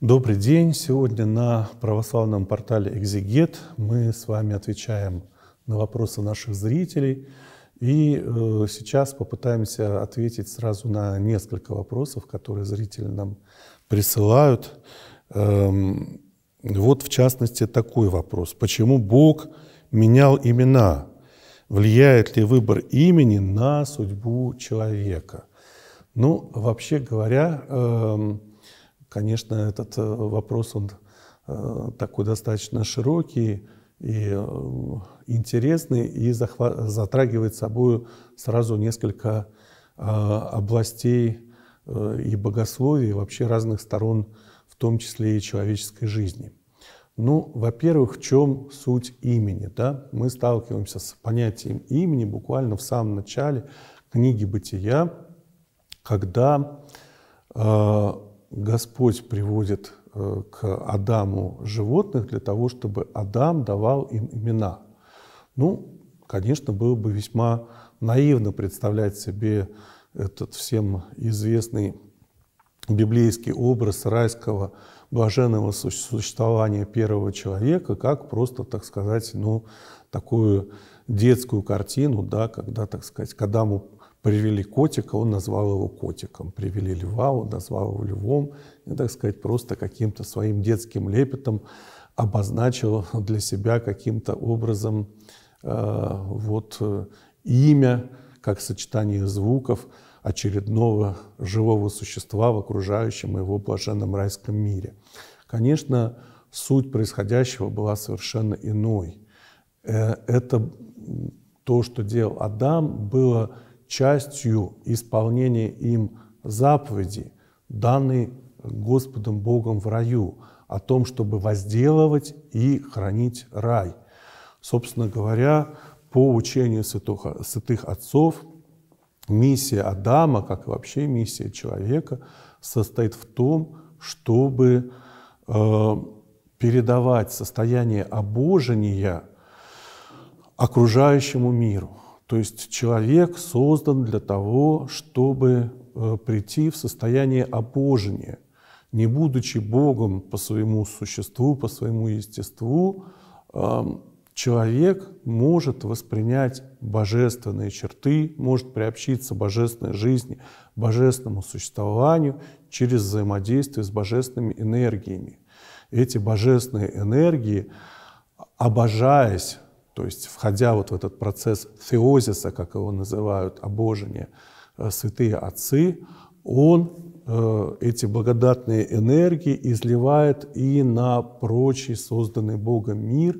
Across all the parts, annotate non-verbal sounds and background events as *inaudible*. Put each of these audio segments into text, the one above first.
Добрый день. Сегодня на православном портале «Экзегет» мы с вами отвечаем на вопросы наших зрителей. И э, сейчас попытаемся ответить сразу на несколько вопросов, которые зрители нам присылают. Эм, вот, в частности, такой вопрос. Почему Бог менял имена? Влияет ли выбор имени на судьбу человека? Ну, вообще говоря, эм, Конечно, этот э, вопрос, он э, такой достаточно широкий и э, интересный, и затрагивает собой сразу несколько областей и богословий, вообще разных сторон, в том числе и человеческой жизни. Ну, во-первых, в чем суть имени? Да? Мы сталкиваемся с понятием имени буквально в самом начале книги «Бытия», когда Господь приводит э, к Адаму животных для того, чтобы Адам давал им имена. Ну, конечно, было бы весьма наивно представлять себе этот всем известный библейский образ райского блаженного существования первого человека, как просто, так сказать, ну, такую детскую картину, да, когда, так сказать, к Адаму Привели котика, он назвал его котиком. Привели льва, он назвал его львом. И, так сказать, просто каким-то своим детским лепетом обозначил для себя каким-то образом э, вот э, имя, как сочетание звуков очередного живого существа в окружающем его блаженном райском мире. Конечно, суть происходящего была совершенно иной. Э, это то, что делал Адам, было частью исполнения им заповеди, данной Господом Богом в раю, о том, чтобы возделывать и хранить рай. Собственно говоря, по учению святых, святых отцов, миссия Адама, как и вообще миссия человека, состоит в том, чтобы э, передавать состояние обожения окружающему миру. То есть человек создан для того, чтобы э, прийти в состояние обожения, не будучи Богом по своему существу, по своему естеству, эм, человек может воспринять божественные черты, может приобщиться божественной жизни, божественному существованию через взаимодействие с божественными энергиями. Эти божественные энергии, обожаясь то есть, входя вот в этот процесс теозиса, как его называют, обожения, э, святые отцы, он э, эти благодатные энергии изливает и на прочий созданный Богом мир,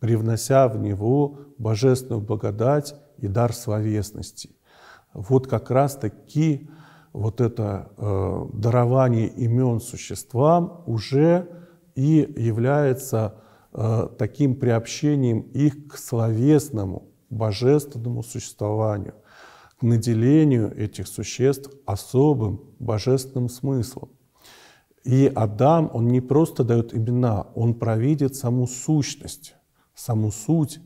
привнося в него божественную благодать и дар словесности. Вот как раз-таки вот это э, дарование имен существам уже и является Э, таким приобщением их к словесному, божественному существованию, к наделению этих существ особым божественным смыслом. И Адам, он не просто дает имена, он провидит саму сущность, саму суть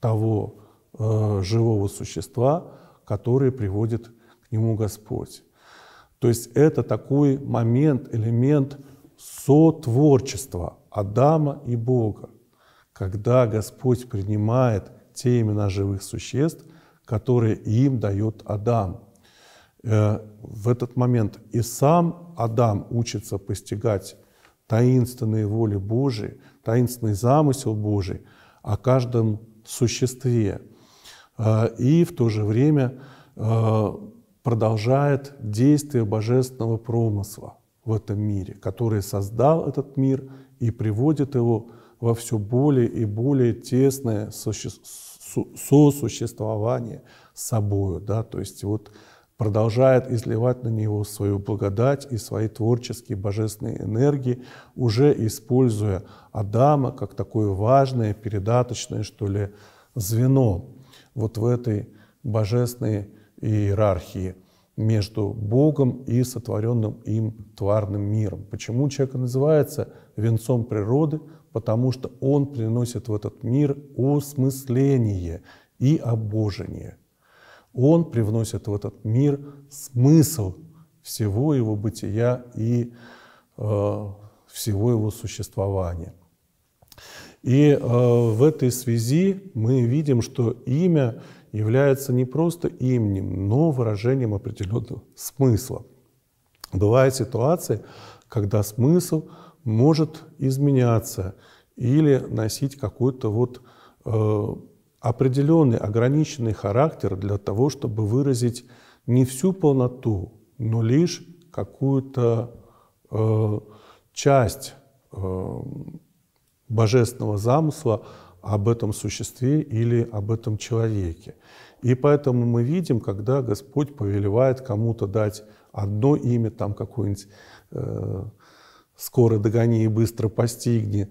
того э, живого существа, которое приводит к нему Господь. То есть это такой момент, элемент сотворчества – Адама и Бога, когда Господь принимает те имена живых существ, которые им дает Адам. Э, в этот момент и сам Адам учится постигать таинственные воли Божии, таинственный замысел Божий о каждом существе. Э, и в то же время э, продолжает действие божественного промысла в этом мире, который создал этот мир и приводит его во все более и более тесное сосуществование с собою, да, то есть вот продолжает изливать на него свою благодать и свои творческие божественные энергии, уже используя Адама как такое важное, передаточное, что ли, звено вот в этой божественной иерархии между Богом и сотворенным им тварным миром. Почему человек называется – венцом природы, потому что он приносит в этот мир осмысление и обожение. Он привносит в этот мир смысл всего его бытия и э, всего его существования. И э, в этой связи мы видим, что имя является не просто именем, но выражением определенного смысла. Бывают ситуации, когда смысл – может изменяться или носить какой-то вот э, определенный ограниченный характер для того, чтобы выразить не всю полноту, но лишь какую-то э, часть э, божественного замысла об этом существе или об этом человеке. И поэтому мы видим, когда Господь повелевает кому-то дать одно имя, там какое-нибудь э, скоро догони и быстро постигни,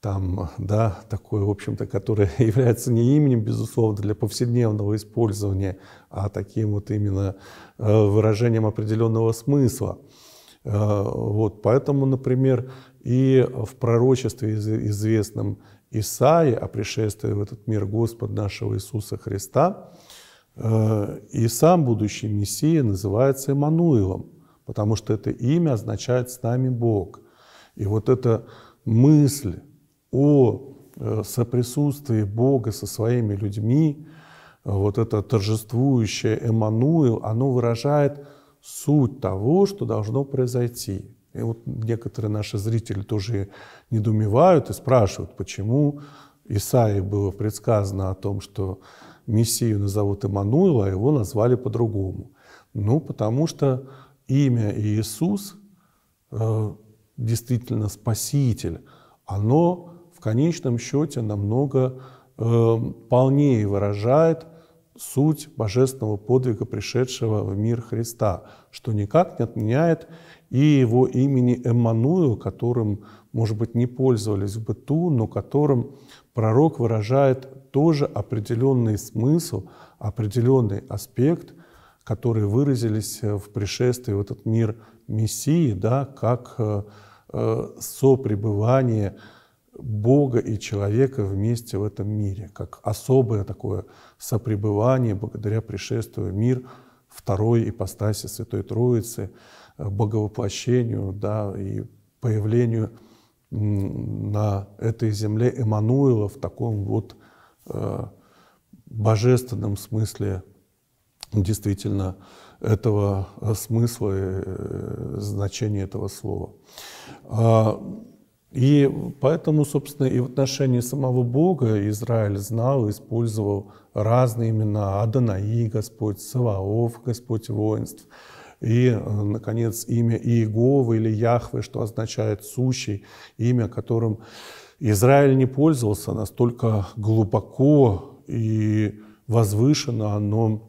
там, да, такое, в общем-то, которое *laughs* является не именем, безусловно, для повседневного использования, а таким вот именно э, выражением определенного смысла. Э, вот, поэтому, например, и в пророчестве известном Исаии о пришествии в этот мир Господа нашего Иисуса Христа э, и сам будущий Мессия называется Эммануилом – потому что это имя означает «с нами Бог». И вот эта мысль о э, соприсутствии Бога со своими людьми, э, вот это торжествующее Эммануил, оно выражает суть того, что должно произойти. И вот некоторые наши зрители тоже недоумевают и спрашивают, почему Исаии было предсказано о том, что Мессию назовут Эммануила, а его назвали по-другому. Ну, потому что имя Иисус, э, действительно Спаситель, оно в конечном счете намного э, полнее выражает суть божественного подвига, пришедшего в мир Христа, что никак не отменяет и его имени Эммануил, которым, может быть, не пользовались в быту, но которым пророк выражает тоже определенный смысл, определенный аспект – которые выразились э, в пришествии в этот мир Мессии, да, как э, э, сопребывание Бога и человека вместе в этом мире, как особое такое сопребывание благодаря пришествию в мир второй ипостаси Святой Троицы, боговоплощению да, и появлению на этой земле Эммануила в таком вот э, божественном смысле действительно этого э, смысла и э, значения этого слова. А, и поэтому, собственно, и в отношении самого Бога Израиль знал, использовал разные имена Адонаи, Господь, Саваоф, Господь воинств, и, э, наконец, имя Иеговы или Яхвы, что означает «сущий», имя, которым Израиль не пользовался, настолько глубоко и возвышенно оно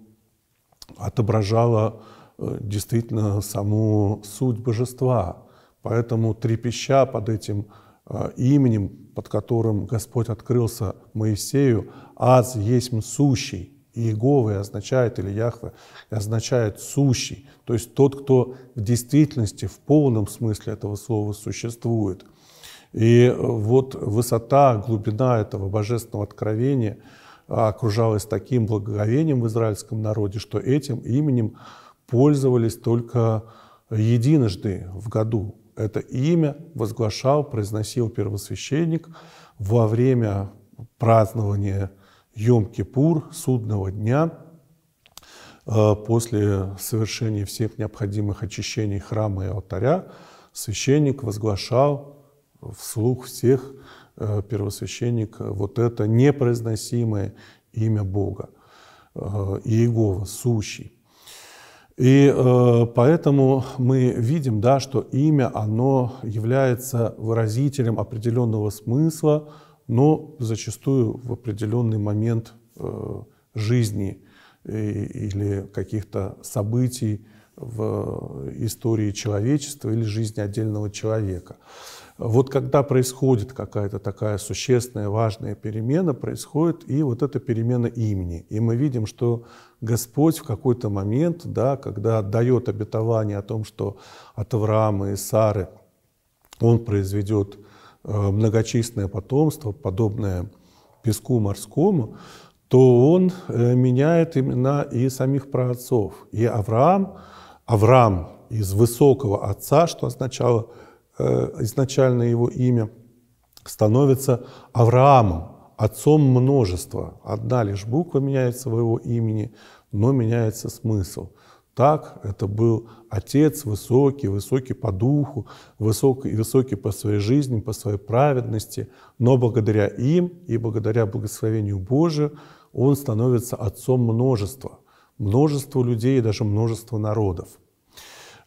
отображала э, действительно саму суть божества. Поэтому трепеща под этим э, именем, под которым Господь открылся Моисею, «Аз есть сущий», Иеговы означает, или Яхве означает «сущий», то есть тот, кто в действительности, в полном смысле этого слова существует. И э, вот высота, глубина этого божественного откровения – а, окружалась таким благоговением в израильском народе, что этим именем пользовались только единожды в году. Это имя возглашал, произносил первосвященник во время празднования Йом-Кипур, судного дня, э, после совершения всех необходимых очищений храма и алтаря, священник возглашал вслух всех Э, первосвященник вот это непроизносимое имя Бога, э, Иегова, Сущий. И э, поэтому мы видим, да, что имя, оно является выразителем определенного смысла, но зачастую в определенный момент жизни или каких-то событий, в истории человечества или жизни отдельного человека. Вот когда происходит какая-то такая существенная, важная перемена, происходит и вот эта перемена имени. И мы видим, что Господь в какой-то момент, да, когда дает обетование о том, что от Авраама и Сары он произведет э, многочисленное потомство, подобное песку морскому, то он э, меняет имена и самих праотцов. И Авраам, Авраам из высокого отца, что означало э, изначально его имя, становится Авраамом, отцом множества. Одна лишь буква меняется в его имени, но меняется смысл. Так это был отец высокий, высокий по духу, высокий, высокий по своей жизни, по своей праведности, но благодаря им и благодаря благословению Божию он становится отцом множества множество людей и даже множество народов.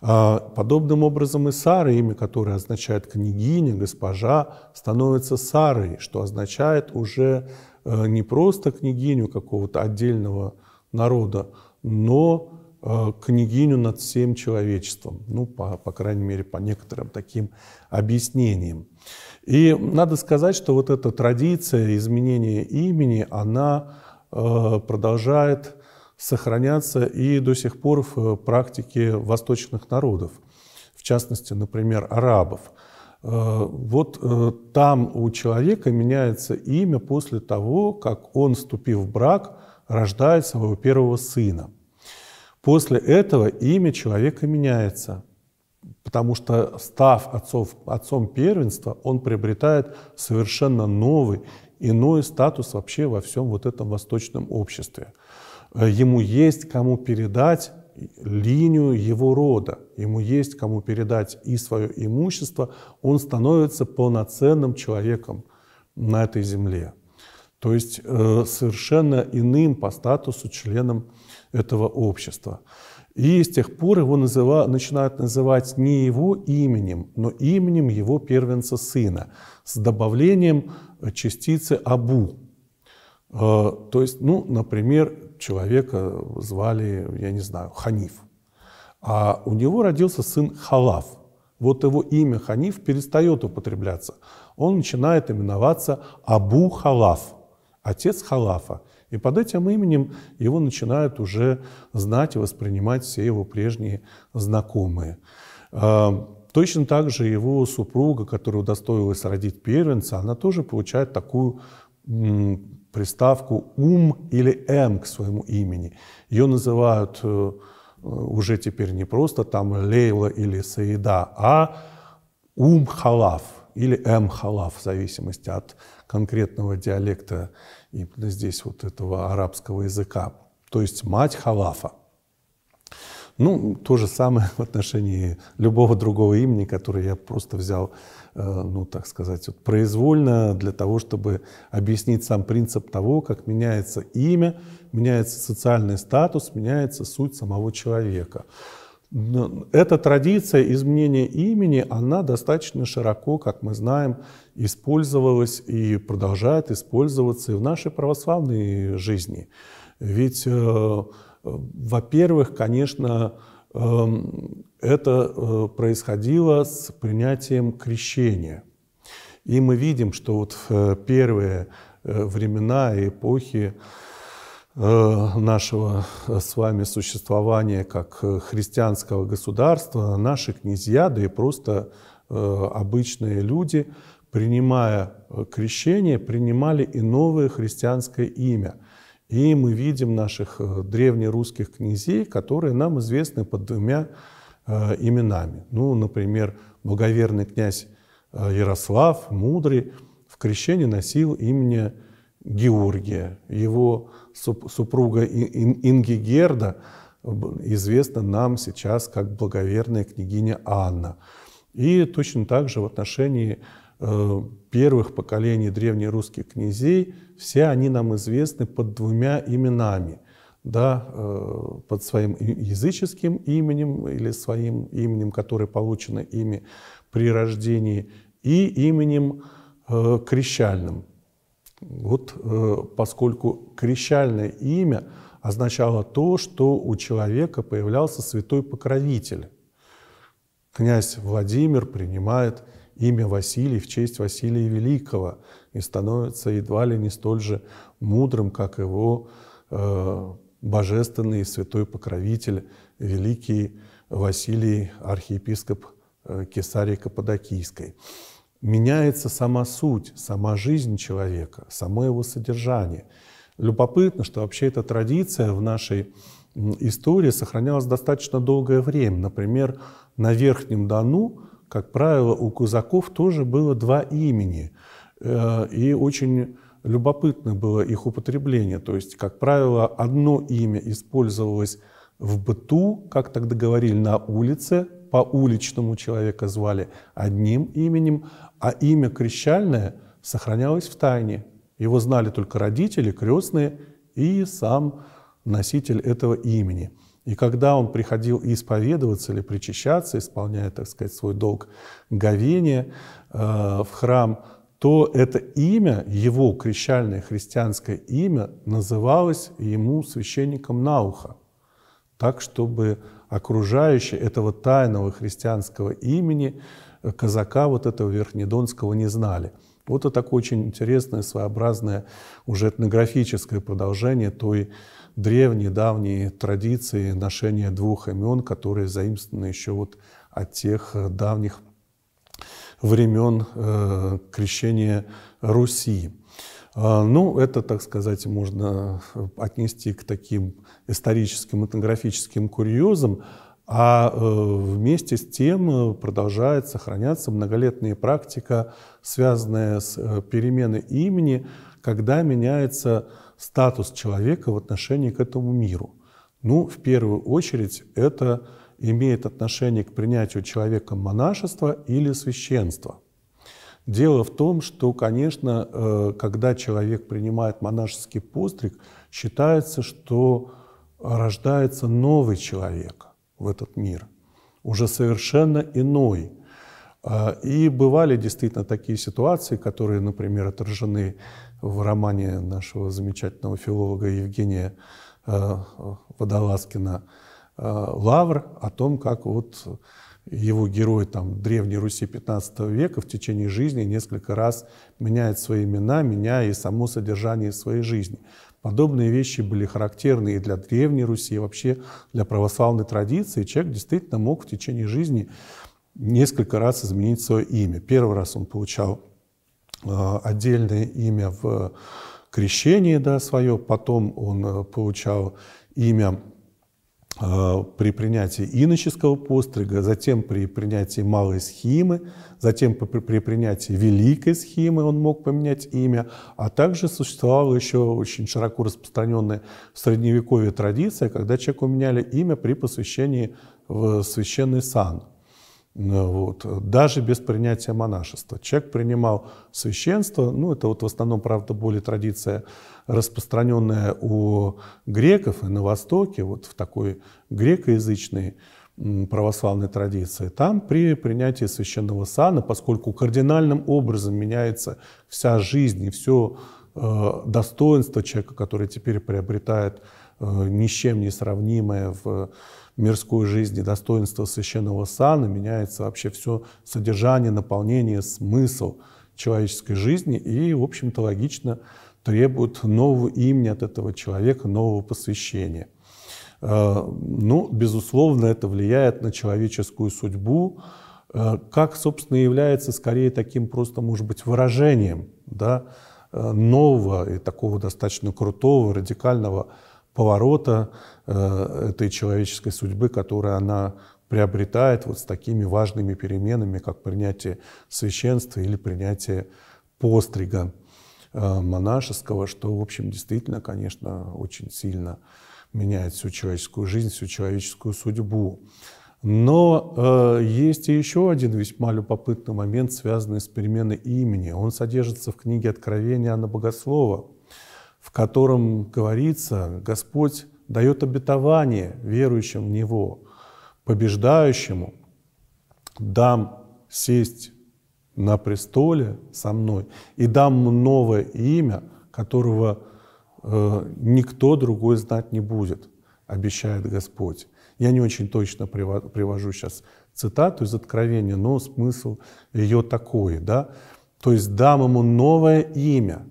А, подобным образом и Сара, имя которое означает княгиня, госпожа, становится Сарой, что означает уже э, не просто княгиню какого-то отдельного народа, но э, княгиню над всем человечеством, ну, по, по крайней мере, по некоторым таким объяснениям. И надо сказать, что вот эта традиция изменения имени, она э, продолжает сохранятся и до сих пор в э, практике восточных народов, в частности, например, арабов. Э, вот э, там у человека меняется имя после того, как он, вступив в брак, рождает своего первого сына. После этого имя человека меняется, потому что, став отцов, отцом первенства, он приобретает совершенно новый, иной статус вообще во всем вот этом восточном обществе. Э, ему есть кому передать линию его рода, ему есть кому передать и свое имущество, он становится полноценным человеком на этой земле. То есть э, совершенно иным по статусу членом этого общества. И с тех пор его называ, начинают называть не его именем, но именем его первенца сына с добавлением э, частицы «абу». то есть, ну, например, человека звали, я не знаю, Ханиф. А у него родился сын Халав. Вот его имя Ханиф перестает употребляться. Он начинает именоваться Абу Халав, отец Халафа. И под этим именем его начинают уже знать и воспринимать все его прежние знакомые. А, точно так же его супруга, которая удостоилась родить первенца, она тоже получает такую приставку «ум» или «м» к своему имени. Ее называют э, э, уже теперь не просто там Лейла или Саида, а «ум халав» или «м «эм халав», в зависимости от конкретного диалекта именно здесь вот этого арабского языка, то есть «мать халафа». Ну, то же самое в отношении любого другого имени, которое я просто взял, э, ну, так сказать, вот произвольно для того, чтобы объяснить сам принцип того, как меняется имя, меняется социальный статус, меняется суть самого человека. Эта традиция изменения имени, она достаточно широко, как мы знаем, использовалась и продолжает использоваться и в нашей православной жизни. Ведь э, во-первых, конечно, эм, это э, происходило с принятием крещения. И мы видим, что вот в э, первые э, времена и эпохи нашего с вами существования как христианского государства, наши князья, да и просто обычные люди, принимая крещение, принимали и новое христианское имя – и мы видим наших э, древнерусских князей, которые нам известны под двумя э, именами. Ну, например, благоверный князь э, Ярослав, мудрый, в крещении носил имя Георгия. Его супруга Ингигерда э, известна нам сейчас как благоверная княгиня Анна. И точно так же в отношении первых поколений древнерусских князей, все они нам известны под двумя именами. Да, э, под своим языческим именем или своим именем, которое получено ими при рождении, и именем э, крещальным. Вот э, поскольку крещальное имя означало то, что у человека появлялся святой покровитель. Князь Владимир принимает имя Василий в честь Василия Великого и становится едва ли не столь же мудрым, как его э, божественный и святой покровитель, великий Василий, архиепископ э, Кесарии Каппадокийской. Меняется сама суть, сама жизнь человека, само его содержание. Любопытно, что вообще эта традиция в нашей истории сохранялась достаточно долгое время. Например, на Верхнем Дону как правило, у казаков тоже было два имени, э, и очень любопытно было их употребление. То есть, как правило, одно имя использовалось в быту, как тогда говорили, на улице, по уличному человека звали одним именем, а имя крещальное сохранялось в тайне. Его знали только родители, крестные и сам носитель этого имени – и когда он приходил исповедоваться или причащаться, исполняя, так сказать, свой долг говения э, в храм, то это имя, его крещальное христианское имя, называлось ему священником на ухо. Так, чтобы окружающие этого тайного христианского имени э, казака вот этого Верхнедонского не знали. Вот это такое очень интересное, своеобразное, уже этнографическое продолжение той древние, давние традиции ношения двух имен, которые заимствованы еще вот от тех э, давних времен э, крещения Руси. Э, ну, это, так сказать, можно э, отнести к таким историческим, этнографическим курьезам, а э, вместе с тем продолжает сохраняться многолетняя практика, связанная с переменой имени, когда меняется статус человека в отношении к этому миру? Ну, в первую очередь, это имеет отношение к принятию человеком монашества или священства. Дело в том, что, конечно, э, когда человек принимает монашеский постриг, считается, что рождается новый человек в этот мир, уже совершенно иной – а, и бывали действительно такие ситуации, которые, например, отражены в романе нашего замечательного филолога Евгения а, Водолазкина а, «Лавр» о том, как вот его герой там, Древней Руси XV века в течение жизни несколько раз меняет свои имена, меняя и само содержание своей жизни. Подобные вещи были характерны и для Древней Руси, и вообще для православной традиции. Человек действительно мог в течение жизни несколько раз изменить свое имя. Первый раз он получал э, отдельное имя в крещении да, свое, потом он э, получал имя э, при принятии иноческого пострига, затем при принятии малой схимы, затем при, принятии великой схимы он мог поменять имя, а также существовала еще очень широко распространенная в Средневековье традиция, когда человеку меняли имя при посвящении в священный сан. Э, вот. Даже без принятия монашества. Человек принимал священство, ну это вот в основном, правда, более традиция, распространенная у греков и на Востоке, вот в такой грекоязычной православной традиции. Там при принятии священного сана, поскольку кардинальным образом меняется вся жизнь и все э, достоинство человека, который теперь приобретает э, ни с чем не сравнимое в мирской жизни, достоинство священного сана, меняется вообще все содержание, наполнение, смысл человеческой жизни и, в общем-то, логично требует нового имени от этого человека, нового посвящения. Э, ну, безусловно, это влияет на человеческую судьбу, э, как, собственно, является скорее таким просто, может быть, выражением да, э, нового и такого достаточно крутого, радикального поворота э, этой человеческой судьбы, которую она приобретает вот с такими важными переменами, как принятие священства или принятие пострига э, монашеского, что, в общем, действительно, конечно, очень сильно меняет всю человеческую жизнь, всю человеческую судьбу. Но э, есть и еще один весьма любопытный момент, связанный с переменой имени. Он содержится в книге «Откровения Анна Богослова», в котором говорится, Господь дает обетование верующим в Него, побеждающему, дам сесть на престоле со мной и дам новое имя, которого э, никто другой знать не будет, обещает Господь. Я не очень точно привожу сейчас цитату из Откровения, но смысл ее такой, да? То есть дам ему новое имя,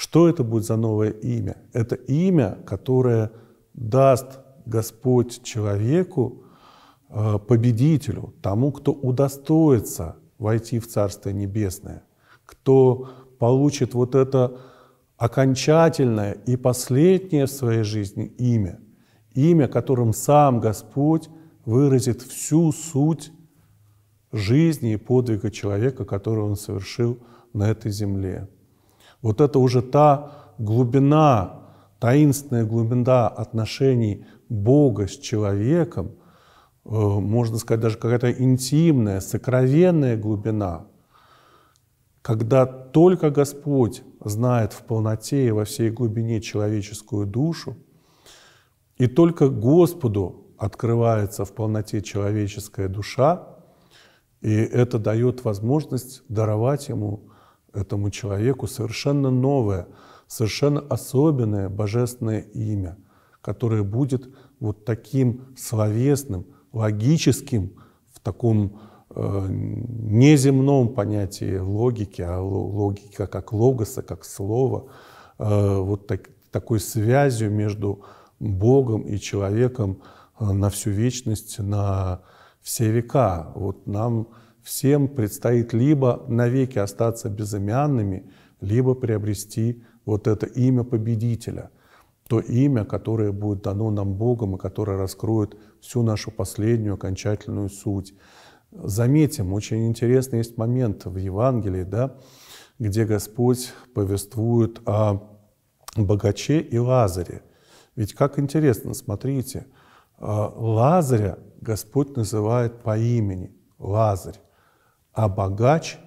что это будет за новое имя? Это имя, которое даст Господь человеку, э, победителю, тому, кто удостоится войти в Царство Небесное, кто получит вот это окончательное и последнее в своей жизни имя, имя, которым сам Господь выразит всю суть жизни и подвига человека, который он совершил на этой земле. Вот это уже та глубина, таинственная глубина отношений Бога с человеком, э, можно сказать, даже какая-то интимная, сокровенная глубина, когда только Господь знает в полноте и во всей глубине человеческую душу, и только Господу открывается в полноте человеческая душа, и это дает возможность даровать ему этому человеку совершенно новое, совершенно особенное божественное имя, которое будет вот таким словесным, логическим, в таком э, неземном понятии логики, а логика как логоса, как слово, э, вот так, такой связью между Богом и человеком э, на всю вечность, на все века. Вот нам всем предстоит либо навеки остаться безымянными, либо приобрести вот это имя победителя, то имя, которое будет дано нам Богом и которое раскроет всю нашу последнюю окончательную суть. Заметим, очень интересный есть момент в Евангелии, да, где Господь повествует о богаче и Лазаре. Ведь как интересно, смотрите, а, Лазаря Господь называет по имени Лазарь. А богач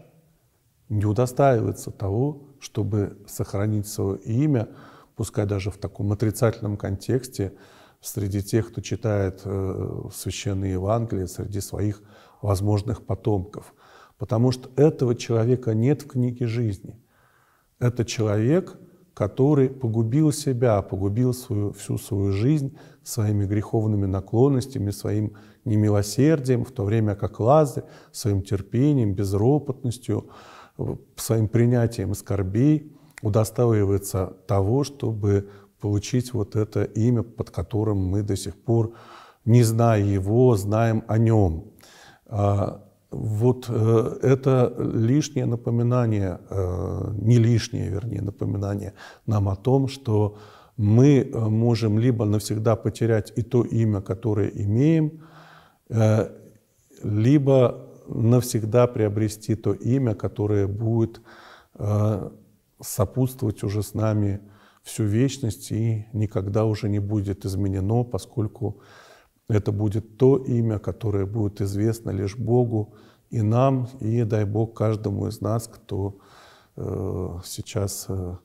не удостаивается того, чтобы сохранить свое имя, пускай даже в таком отрицательном контексте, среди тех, кто читает э, священные Евангелия, среди своих возможных потомков. Потому что этого человека нет в книге жизни. Это человек, который погубил себя, погубил свою, всю свою жизнь своими греховными наклонностями, своим немилосердием, в то время как Лазарь своим терпением, безропотностью, э, своим принятием скорбей удостаивается того, чтобы получить вот это имя, под которым мы до сих пор, не зная его, знаем о нем. А, вот э, это лишнее напоминание, э, не лишнее, вернее, напоминание нам о том, что мы э, можем либо навсегда потерять и то имя, которое имеем, э, либо навсегда приобрести то имя, которое будет э, сопутствовать уже с нами всю вечность и никогда уже не будет изменено, поскольку это будет то имя, которое будет известно лишь Богу и нам, и дай Бог каждому из нас, кто э, сейчас э,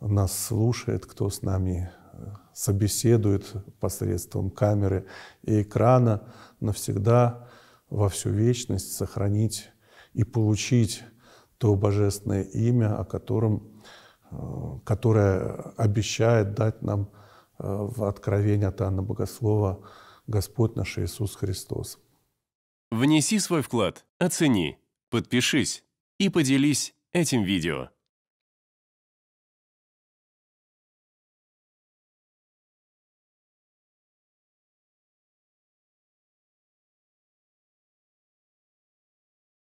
нас слушает, кто с нами э, собеседует посредством камеры и экрана, навсегда во всю вечность сохранить и получить то божественное имя, о котором, которое обещает дать нам Э, в откровении от Анна Богослова «Господь наш Иисус Христос». Внеси свой вклад, оцени, подпишись и поделись этим видео.